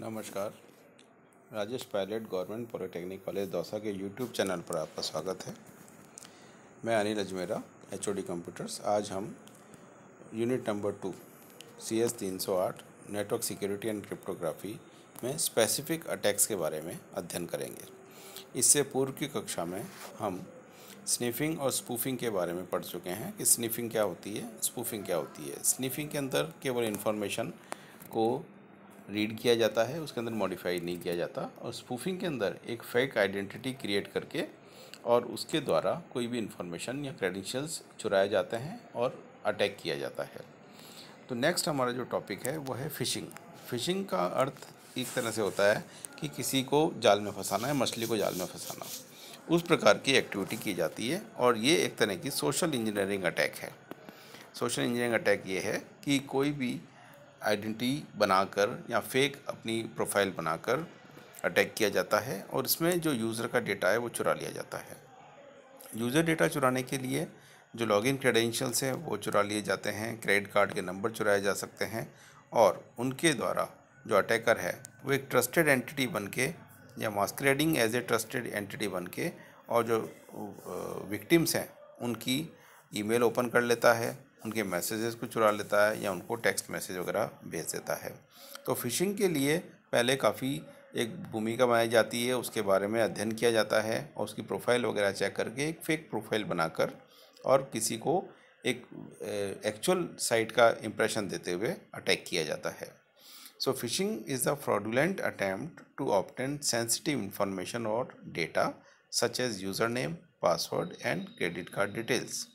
नमस्कार Rajesh Pilot government polytechnic college Dausa के YouTube channel पर आपका स्वागत है मैं अनिल अजमेरा एच कंप्यूटर्स आज हम unit number two C S तीन सौ आठ नेटवर्क सिक्योरिटी एंड क्रिप्टोग्राफी में स्पेसिफिक अटैक्स के बारे में अध्ययन करेंगे इससे पूर्व की कक्षा में हम स्निफिंग और स्पूफिंग के बारे में पढ़ चुके हैं कि स्निफिंग क्या होती है स्पूफिंग क्या होती है स्निफिंग के अंदर केवल इन्फॉर्मेशन को रीड किया जाता है उसके अंदर मॉडिफाई नहीं किया जाता और स्पूफिंग के अंदर एक फेक आइडेंटिटी क्रिएट करके और उसके द्वारा कोई भी इन्फॉर्मेशन या क्रेडेंशियल्स चुराए जाते हैं और अटैक किया जाता है तो नेक्स्ट हमारा जो टॉपिक है वो है फ़िशिंग फ़िशिंग का अर्थ एक तरह से होता है कि किसी को जाल में फंसाना है मछली को जाल में फंसाना उस प्रकार की एक्टिविटी की जाती है और ये एक तरह की सोशल इंजीनियरिंग अटैक है सोशल इंजीनियरिंग अटैक ये है कि कोई भी आइडेंटिटी बनाकर या फेक अपनी प्रोफाइल बनाकर अटैक किया जाता है और इसमें जो यूज़र का डेटा है वो चुरा लिया जाता है यूज़र डेटा चुराने के लिए जो लॉगिन क्रेडेंशियल्स हैं वो चुरा लिए जाते हैं क्रेडिट कार्ड के नंबर चुराए जा सकते हैं और उनके द्वारा जो अटैकर है वो एक ट्रस्टेड एंटिटी बन के या masquerading as a trusted entity बन के और जो विक्टिम्स हैं उनकी ईमेल ओपन कर लेता है उनके मैसेजेस को चुरा लेता है या उनको टेक्स्ट मैसेज वगैरह भेज देता है तो फिशिंग के लिए पहले काफ़ी एक भूमिका बनाई जाती है उसके बारे में अध्ययन किया जाता है और उसकी प्रोफाइल वगैरह चेक करके एक फेक प्रोफाइल बनाकर और किसी को एक एक्चुअल साइट का इम्प्रेशन देते हुए अटैक किया जाता है so phishing is the fraudulent attempt to obtain sensitive information और data such as user name password and credit card details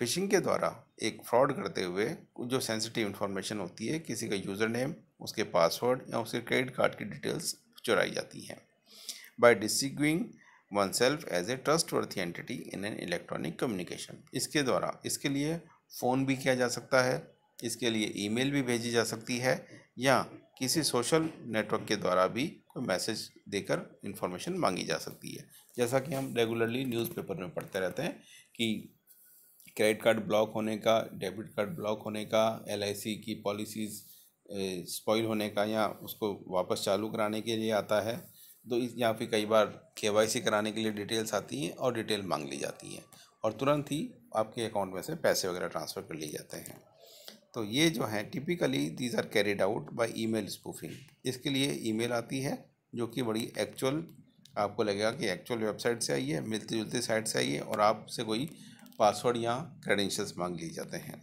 phishing के द्वारा एक फ्रॉड करते हुए जो सेंसिटिव इन्फॉर्मेशन होती है किसी का यूज़र नेम उसके पासवर्ड या उसके क्रेडिट कार्ड की डिटेल्स चुराई जाती हैं by distinguishing oneself as a trustworthy entity in an electronic communication इसके द्वारा इसके लिए फ़ोन भी किया जा सकता है इसके लिए ईमेल भी भेजी जा सकती है या किसी सोशल नेटवर्क के द्वारा भी कोई मैसेज देकर इन्फॉर्मेशन मांगी जा सकती है जैसा कि हम रेगुलरली न्यूज़पेपर में पढ़ते रहते हैं कि क्रेडिट कार्ड ब्लॉक होने का डेबिट कार्ड ब्लॉक होने का एल की पॉलिसीज़ स्पॉइल होने का या उसको वापस चालू कराने के लिए आता है तो इस यहाँ पे कई बार के कराने के लिए डिटेल्स आती हैं और डिटेल मांग ली जाती हैं और तुरंत ही आपके अकाउंट में से पैसे वगैरह ट्रांसफ़र कर लिए जाते हैं तो ये जो है typically these are carried out by email spoofing इसके लिए ईमेल आती है जो कि बड़ी एक्चुअल आपको लगेगा कि एक्चुअल वेबसाइट से आई है मिलती जुलती साइट से आई है और आपसे कोई पासवर्ड या क्रेडेंशियल्स मांग लिए जाते हैं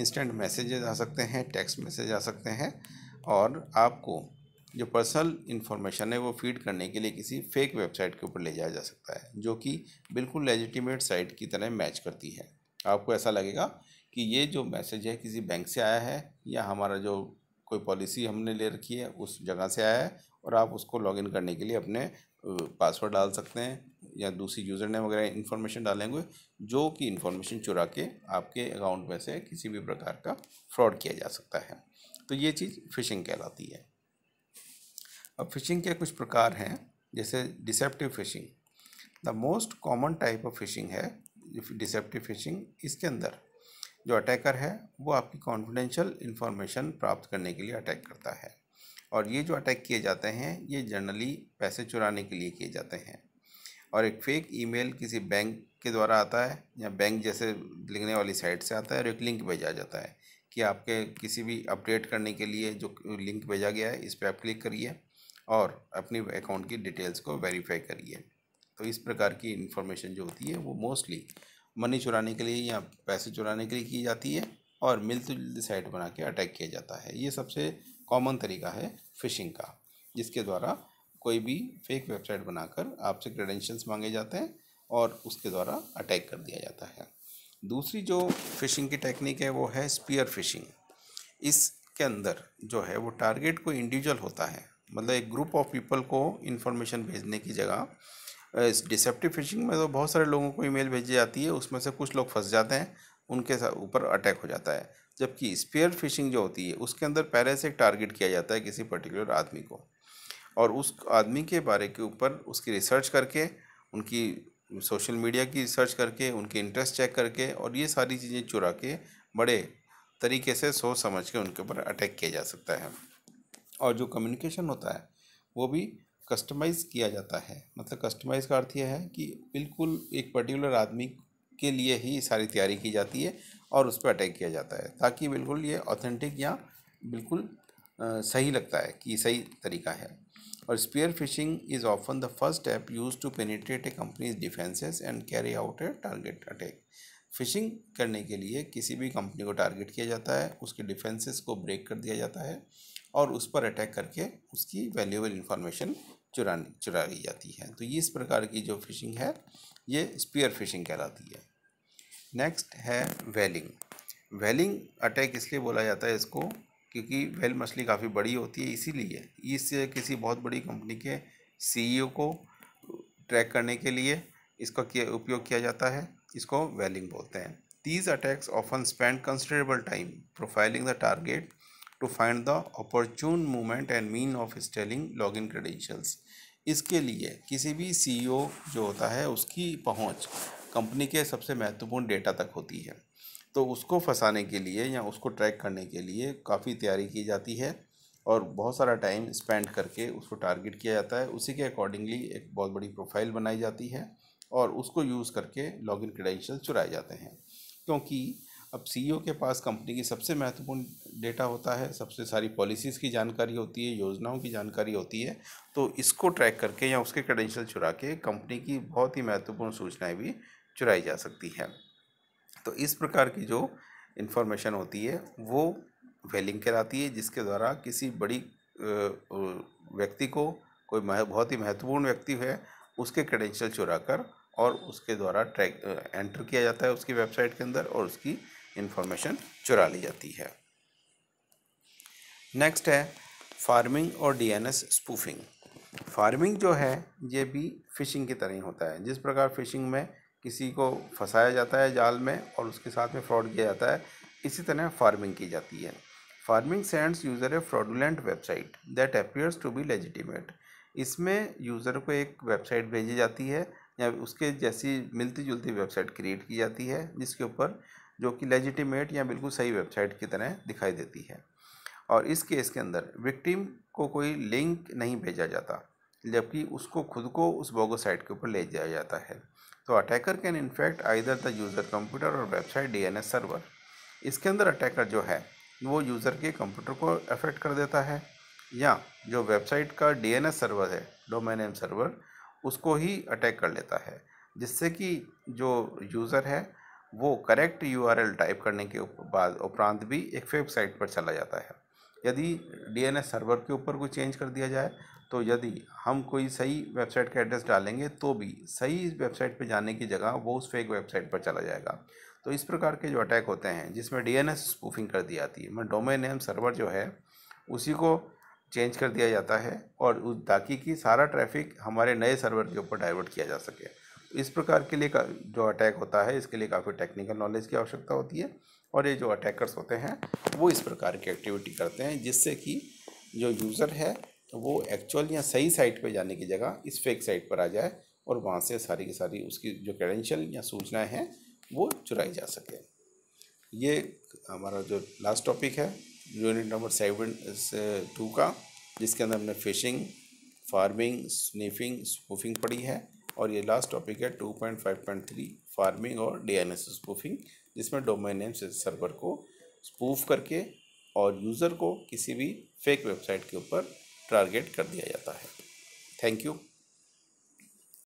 इंस्टेंट मैसेजेज आ सकते हैं टेक्स्ट मैसेज आ सकते हैं और आपको जो पर्सनल इन्फॉर्मेशन है वो फीड करने के लिए किसी फेक वेबसाइट के ऊपर ले जाया जा सकता है जो कि बिल्कुल लेजिटिमेट साइट की तरह मैच करती है आपको ऐसा लगेगा कि ये जो मैसेज है किसी बैंक से आया है या हमारा जो कोई पॉलिसी हमने ले रखी है उस जगह से आया है और आप उसको लॉगिन करने के लिए अपने पासवर्ड डाल सकते हैं या दूसरी यूज़र नेम वगैरह इन्फॉर्मेशन डालेंगे जो कि इन्फॉर्मेशन चुरा के आपके अकाउंट में से किसी भी प्रकार का फ्रॉड किया जा सकता है तो ये चीज़ फिशिंग कहलाती है अब फिशिंग के कुछ प्रकार हैं जैसे deceptive phishing the most common type of phishing है डिसेप्टिव फिशिंग इसके अंदर जो अटैकर है वो आपकी कॉन्फिडेंशियल इन्फॉर्मेशन प्राप्त करने के लिए अटैक करता है और ये जो अटैक किए जाते हैं ये जनरली पैसे चुराने के लिए किए जाते हैं और एक फेक ईमेल किसी बैंक के द्वारा आता है या बैंक जैसे लिखने वाली साइट से आता है और एक लिंक भेजा जाता है कि आपके किसी भी अपडेट करने के लिए जो लिंक भेजा गया है इस पर आप क्लिक करिए और अपनी अकाउंट की डिटेल्स को वेरीफाई करिए तो इस प्रकार की इन्फॉर्मेशन जो होती है वो मोस्टली मनी चुराने के लिए या पैसे चुराने के लिए की जाती है और मिलते जुलती साइट बना के अटैक किया जाता है ये सबसे कॉमन तरीका है फिशिंग का जिसके द्वारा कोई भी फेक वेबसाइट बनाकर आपसे क्रेडेंशियल्स मांगे जाते हैं और उसके द्वारा अटैक कर दिया जाता है दूसरी जो फिशिंग की टेक्निक है वो है स्पीयर फिशिंग इसके अंदर जो है वो टारगेट कोई इंडिविजुअल होता है मतलब एक ग्रुप ऑफ पीपल को इन्फॉर्मेशन भेजने की जगह इस डिसेप्टिव फिशिंग में तो बहुत सारे लोगों को ईमेल भेजी जाती है उसमें से कुछ लोग फंस जाते हैं उनके ऊपर अटैक हो जाता है जबकि स्पेयर फिशिंग जो होती है उसके अंदर पहले से एक टारगेट किया जाता है किसी पर्टिकुलर आदमी को और उस आदमी के बारे के ऊपर उसकी रिसर्च करके उनकी सोशल मीडिया की रिसर्च करके उनके इंटरेस्ट चेक करके और ये सारी चीज़ें चुरा के बड़े तरीके से सोच समझ के उनके ऊपर अटैक किया जा सकता है और जो कम्युनिकेशन होता है वो भी कस्टमाइज़ किया जाता है मतलब कस्टमाइज़ का अर्थ यह है कि बिल्कुल एक पर्टिकुलर आदमी के लिए ही सारी तैयारी की जाती है और उस पर अटैक किया जाता है ताकि बिल्कुल ये ऑथेंटिक या बिल्कुल सही लगता है कि सही तरीका है और spear phishing is often the first step used to penetrate a company's defences and carry out a target attack phishing करने के लिए किसी भी कंपनी को टारगेट किया जाता है उसके डिफेंसेस को ब्रेक कर दिया जाता है और उस पर अटैक करके उसकी वैल्यूएबल इंफॉर्मेशन चुरा चुरा ली जाती है तो ये इस प्रकार की जो फिशिंग है ये स्पीयर फिशिंग कहलाती है नेक्स्ट है वेलिंग वेलिंग अटैक इसलिए बोला जाता है इसको क्योंकि वेल मछली काफ़ी बड़ी होती है इसीलिए इस किसी बहुत बड़ी कंपनी के सीईओ e को ट्रैक करने के लिए इसका किया उपयोग किया जाता है इसको वेलिंग बोलते हैं these attacks often spend considerable time profiling the target to find the opportune movement and mean of stealing log in credentials इसके लिए किसी भी सी e जो होता है उसकी पहुँच कंपनी के सबसे महत्वपूर्ण डेटा तक होती है तो उसको फंसाने के लिए या उसको ट्रैक करने के लिए काफ़ी तैयारी की जाती है और बहुत सारा टाइम स्पेंड करके उसको टारगेट किया जाता है उसी के अकॉर्डिंगली एक बहुत बड़ी प्रोफाइल बनाई जाती है और उसको यूज़ करके लॉग इन क्रेडेंशियल चुराए जाते हैं क्योंकि अब सी e के पास कंपनी की सबसे महत्वपूर्ण डेटा होता है सबसे सारी पॉलिसीज़ की जानकारी होती है योजनाओं की जानकारी होती है तो इसको ट्रैक करके या उसके क्रेडेंशियल चुरा के कंपनी की बहुत ही महत्वपूर्ण सूचनाएं भी चुराई जा सकती है तो इस प्रकार की जो इन्फॉर्मेशन होती है वो वेलिंग कहलाती है जिसके द्वारा किसी बड़ी व्यक्ति को कोई बहुत ही महत्वपूर्ण व्यक्ति है उसके क्रेडेंशियल चुरा कर और उसके द्वारा ट्रैक एंटर किया जाता है उसकी वेबसाइट के अंदर और उसकी इन्फॉर्मेशन चुरा ली जाती है नेक्स्ट है फार्मिंग और डीएनएस स्पूफिंग फार्मिंग जो है ये भी फिशिंग की तरह ही होता है जिस प्रकार फिशिंग में किसी को फंसाया जाता है जाल में और उसके साथ में फ्रॉड किया जाता है इसी तरह फार्मिंग की जाती है pharming sends user a fraudulent website that appears to be legitimate इसमें यूज़र को एक वेबसाइट भेजी जाती है या उसके जैसी मिलती जुलती वेबसाइट क्रिएट की जाती है जिसके ऊपर जो कि लेजिटिमेट या बिल्कुल सही वेबसाइट की तरह दिखाई देती है और इस केस के अंदर विक्टिम को कोई लिंक नहीं भेजा जाता जबकि उसको खुद को उस बोगो साइट के ऊपर ले जाया जाता है तो attacker can infect either the user computer और वेबसाइट डीएनएस सर्वर इसके अंदर अटैकर जो है वो यूज़र के कंप्यूटर को अफेक्ट कर देता है या जो वेबसाइट का डीएनएस सर्वर है डोमेन नेम सर्वर उसको ही अटैक कर लेता है जिससे कि जो यूज़र है वो करेक्ट यूआरएल टाइप करने के बाद उपरांत भी एक वेबसाइट पर चला जाता है यदि डीएनएस सर्वर के ऊपर कोई चेंज कर दिया जाए तो यदि हम कोई सही वेबसाइट का एड्रेस डालेंगे तो भी सही वेबसाइट पर जाने की जगह वो उस फेक वेबसाइट पर चला जाएगा तो इस प्रकार के जो अटैक होते हैं जिसमें डी एन स्पूफिंग कर दी जाती है मैं डोमेन नेम सर्वर जो है उसी को चेंज कर दिया जाता है और उस ताकि कि सारा ट्रैफिक हमारे नए सर्वर के ऊपर डाइवर्ट किया जा सके इस प्रकार के लिए जो अटैक होता है इसके लिए काफ़ी टेक्निकल नॉलेज की आवश्यकता होती है और ये जो अटैकर्स होते हैं वो इस प्रकार की एक्टिविटी करते हैं जिससे कि जो यूज़र है वो एक्चुअल या सही साइट पर जाने की जगह इस फेक साइट पर आ जाए और वहाँ से सारी की सारी उसकी जो क्रेडेंशियल या सूचनाएँ हैं वो चुराई जा सके ये हमारा जो लास्ट टॉपिक है यूनिट नंबर सेवन टू का जिसके अंदर हमने फिशिंग फार्मिंग स्निफिंग स्पूफिंग पढ़ी है और ये लास्ट टॉपिक है two point five point three pharming और डी एन एस स्पूफिंग जिसमें डोमेन नेम सर्वर को स्पूफ करके और यूज़र को किसी भी फेक वेबसाइट के ऊपर टारगेट कर दिया जाता है थैंक यू